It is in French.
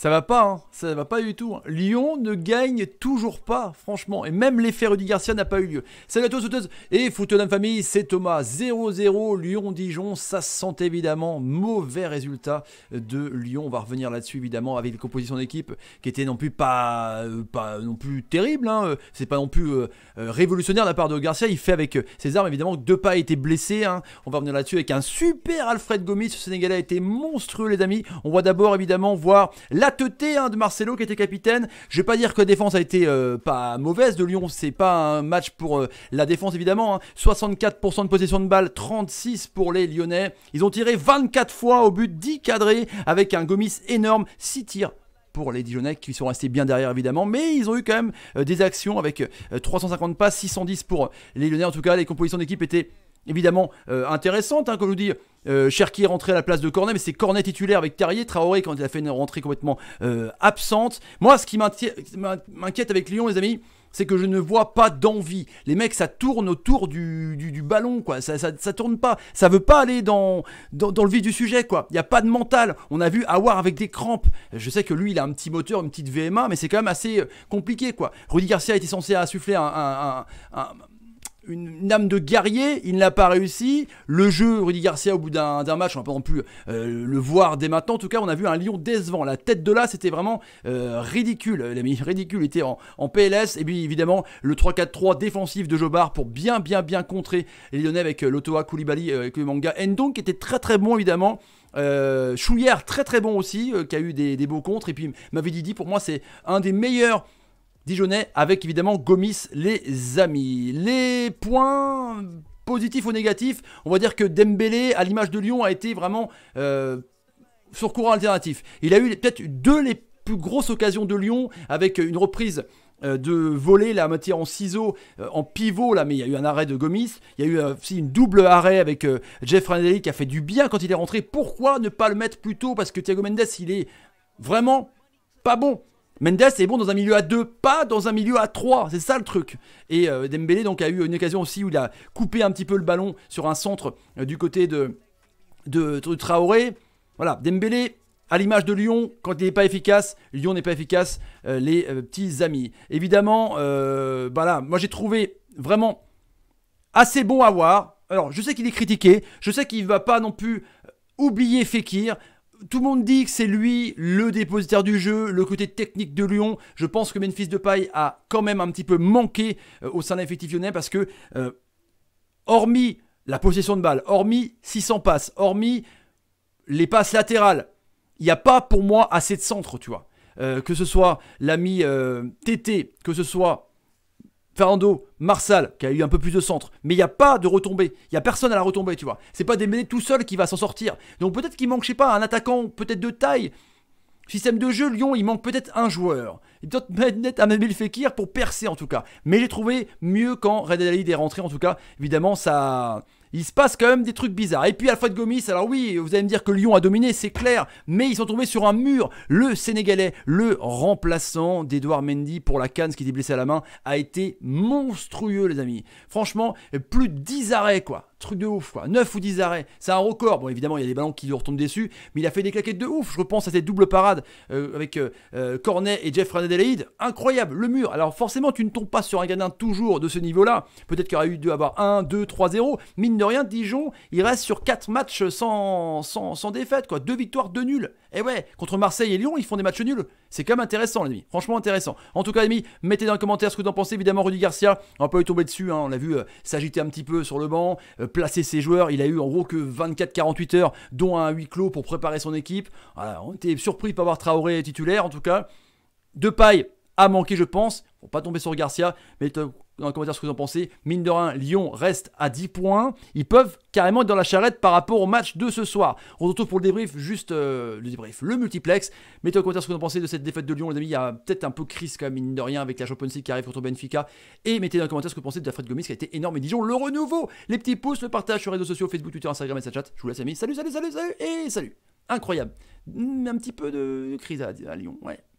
Ça va pas, hein. ça va pas du tout. Hein. Lyon ne gagne toujours pas, franchement. Et même l'effet Rudy Garcia n'a pas eu lieu. Salut à tous, sauteuses et Footenham Famille, c'est Thomas. 0-0, Lyon-Dijon, ça sent évidemment mauvais résultat de Lyon. On va revenir là-dessus évidemment avec les compositions d'équipe qui étaient non plus pas, euh, non plus terrible. Hein. Euh, c'est pas non plus euh, révolutionnaire de la part de Garcia. Il fait avec ses armes évidemment. deux pas, a été blessé. Hein. On va revenir là-dessus avec un super Alfred Gomis. Ce Sénégalais a été monstrueux, les amis. On va d'abord évidemment voir la hein, de Marcelo qui était capitaine. Je vais pas dire que la défense a été euh, pas mauvaise de Lyon, c'est pas un match pour euh, la défense évidemment. 64% hein. de possession de balle, 36 pour les Lyonnais. Ils ont tiré 24 fois au but, 10 cadrés avec un Gomis énorme, 6 tirs pour les Dijonais qui sont restés bien derrière évidemment, mais ils ont eu quand même euh, des actions avec 350 passes, 610 pour les Lyonnais en tout cas, les compositions d'équipe étaient évidemment euh, intéressante, hein, comme je vous dis. Cherki est rentré à la place de Cornet, mais c'est Cornet titulaire avec Terrier, Traoré quand il a fait une rentrée complètement euh, absente. Moi, ce qui m'inquiète avec Lyon, les amis, c'est que je ne vois pas d'envie. Les mecs, ça tourne autour du, ballon, quoi. Ça, ça, tourne pas. Ça veut pas aller dans, dans, le vif du sujet, quoi. Il n'y a pas de mental. On a vu Aouar avec des crampes. Je sais que lui, il a un petit moteur, une petite VMA, mais c'est quand même assez euh, compliqué, quoi. Rudy Garcia était censé insuffler un une, âme de guerrier, il n'a pas réussi. Le jeu, Rudy Garcia, au bout d'un match, on n'a pas non plus euh, le voir dès maintenant. En tout cas, on a vu un lion décevant. La tête de là, c'était vraiment euh, euh, ridicule. il ridicule était en, en, PLS. Et puis, évidemment, le 3-4-3 défensif de Jobar pour bien, bien, bien contrer les Lyonnais avec l'Otoa, Koulibaly, manga Endong qui était très, très bon, évidemment. Chouillard, très, très bon aussi, qui a eu des, des beaux contres. Et puis, Mavididi, pour moi, c'est un des meilleurs Dijonais avec évidemment Gomis, les amis. Les points positifs ou négatifs, on va dire que Dembélé, à l'image de Lyon, a été vraiment euh, sur courant alternatif. Il a eu peut-être deux les plus grosses occasions de Lyon avec une reprise euh, de voler la matière en ciseaux, euh, en pivot, là, mais il y a eu un arrêt de Gomis. Il y a eu aussi une double arrêt avec Jeff Randelli qui a fait du bien quand il est rentré. Pourquoi ne pas le mettre plus tôt Parce que Thiago Mendes, il est vraiment pas bon. Mendes est bon dans un milieu à 2, pas dans un milieu à 3, c'est ça le truc. Et euh, Dembélé donc a eu une occasion aussi où il a coupé un petit peu le ballon sur un centre euh, du côté de, de, Traoré. Voilà, Dembélé à l'image de Lyon, quand il n'est pas efficace, Lyon n'est pas efficace, euh, les petits amis. Évidemment, voilà, moi j'ai trouvé vraiment assez bon à voir. Alors, je sais qu'il est critiqué, je sais qu'il ne va pas non plus oublier Fekir tout le monde dit que c'est lui le dépositaire du jeu, le côté technique de Lyon. Je pense que Memphis Paille a quand même un petit peu manqué euh, au sein de l'effectif lyonnais parce que, euh, hormis la possession de balle, hormis 600 passes, hormis les passes latérales, il n'y a pas pour moi assez de centre, tu vois. Euh, que ce soit l'ami TT, que ce soit Ferrando, Marsal, qui a eu un peu plus de centre, mais il n'y a pas de retombée. Il n'y a personne à la retombée, tu vois. C'est pas des Dembélé tout seul qui va s'en sortir. Donc peut-être qu'il manque, je sais pas, un attaquant peut-être de taille. Système de jeu, Lyon, il manque peut-être un joueur. Il doit mettre Amel Fekir pour percer en tout cas. Mais j'ai trouvé mieux quand Red Elide est rentré en tout cas. Évidemment, ça, il se passe quand même des trucs bizarres. Et puis de Gomis, alors oui, vous allez me dire que Lyon a dominé, c'est clair, mais ils sont tombés sur un mur. Le Sénégalais, le remplaçant d'Edouard Mendy pour la canne, qui était blessé à la main, a été monstrueux, les amis. Franchement, plus de 10 arrêts, quoi truc de ouf, quoi. 9 ou 10 arrêts, c'est un record. Bon, évidemment, il y a des ballons qui lui retombent dessus, mais il a fait des claquettes de ouf. Je repense à cette double parade euh, avec euh, euh, Cornet et Jeff Adelaide. Incroyable, le mur. Alors, forcément, tu ne tombes pas sur un gardien toujours de ce niveau-là. Peut-être qu'il aurait eu dû avoir 1, 2, 3, 0. Mine de rien, Dijon, il reste sur 4 matchs sans, sans, défaite, quoi. 2 victoires, 2 nuls. Et eh ouais, contre Marseille et Lyon, ils font des matchs nuls. C'est quand même intéressant, les Franchement intéressant. En tout cas, les amis, mettez dans les commentaires ce que vous en pensez. Évidemment, Rudy Garcia, on peut lui tomber dessus. Hein. On l'a vu s'agiter un petit peu sur le banc placer ses joueurs. Il a eu en gros que 24-48 heures, dont un huis clos pour préparer son équipe. on était surpris de pas avoir Traoré titulaire en tout cas. De paille a manqué, je pense pas tomber sur Garcia, mais dans les commentaires ce que vous en pensez. Mine de rien, Lyon reste à 10 points. Ils peuvent carrément être dans la charrette par rapport au match de ce soir. On se retrouve pour le débrief, juste euh, le débrief, le multiplex. Mettez en commentaire ce que vous en pensez de cette défaite de Lyon, les amis. Il y a peut-être un peu crise quand même, mine de rien, avec la Champions League qui arrive contre Benfica. Et mettez dans les commentaires ce que vous pensez de la Fred Gomis qui a été énorme. Et Dijon, le renouveau, les petits pouces, le partage sur les réseaux sociaux, Facebook, Twitter, Instagram et Snapchat. Je vous laisse, amis. Salut, salut, salut, salut et salut. Incroyable. Mm, un petit peu de crise à Lyon, ouais.